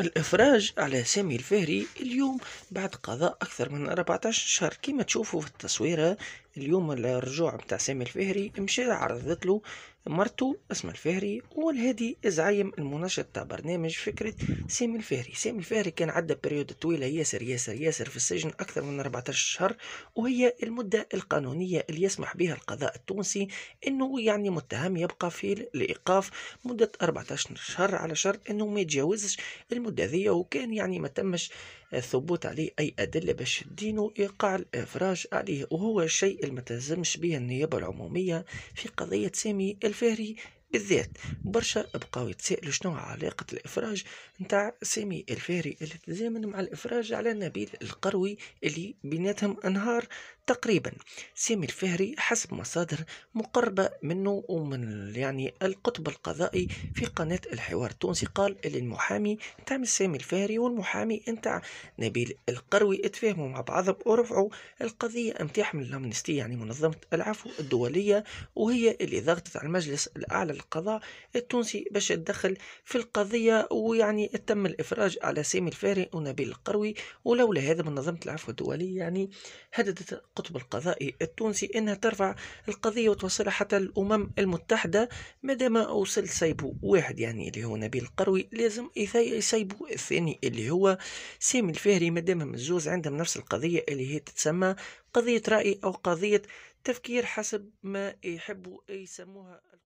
الإفراج على سامي الفهري اليوم بعد قضاء أكثر من 14 شهر كما تشوفوا في التصويرة اليوم الرجوع بتاع سامي الفهري مشى عرضت له مرته اسمها الفهري والهادي زعيم المنشط تاع برنامج فكرة سامي الفهري سامي الفهري كان عدى بريود طويلة ياسر ياسر ياسر في السجن أكثر من 14 شهر وهي المدة القانونية اللي يسمح بها القضاء التونسي أنه يعني متهم يبقى في الإيقاف مدة 14 شهر على شرط أنه ما يتجاوزش المدة ذي وكان يعني ما تمش الثبوت عليه أي أدلة باش الدين إيقاع الإفراج عليه وهو الشيء اللي ما تلزمش بها النيابة العمومية في قضية سامي الفهري بالذات برشا بقاو يتسائلوا شنو علاقة الإفراج نتاع سامي الفاري اللي تزامن مع الإفراج على نبيل القروي اللي بيناتهم أنهار تقريبا سامي الفهري حسب مصادر مقربة منه ومن يعني القطب القضائي في قناة الحوار التونسي قال اللي المحامي نتاع سامي الفهري والمحامي نتاع نبيل القروي اتفاهموا مع بعضهم ورفعوا القضية نتاعهم للأمنستية يعني منظمة العفو الدولية وهي اللي ضغطت على المجلس الأعلى القضاء التونسي باش تدخل في القضية ويعني تم الإفراج على سامي الفاري ونبيل القروي ولولا هذا من منظمة العفو الدولي يعني هددت القطب القضائي التونسي أنها ترفع القضية وتوصلها حتى الأمم المتحدة مادام وصل سيبو واحد يعني اللي هو نبيل القروي لازم يسيبو الثاني اللي هو سامي الفهري مادام الزوز عندهم نفس القضية اللي هي تتسمى قضية رأي أو قضية تفكير حسب ما يحبوا يسموها